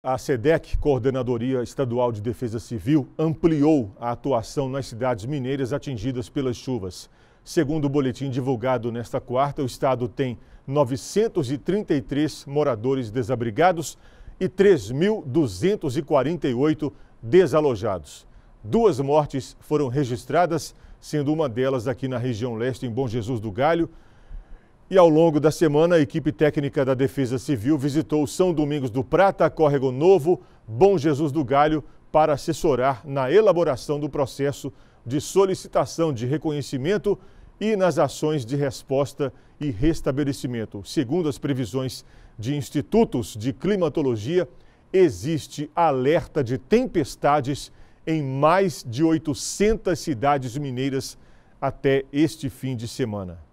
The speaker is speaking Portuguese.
A SEDEC, Coordenadoria Estadual de Defesa Civil, ampliou a atuação nas cidades mineiras atingidas pelas chuvas. Segundo o boletim divulgado nesta quarta, o estado tem 933 moradores desabrigados e 3.248 desalojados. Duas mortes foram registradas, sendo uma delas aqui na região leste, em Bom Jesus do Galho, e ao longo da semana, a equipe técnica da Defesa Civil visitou São Domingos do Prata, Córrego Novo, Bom Jesus do Galho, para assessorar na elaboração do processo de solicitação de reconhecimento e nas ações de resposta e restabelecimento. Segundo as previsões de institutos de climatologia, existe alerta de tempestades em mais de 800 cidades mineiras até este fim de semana.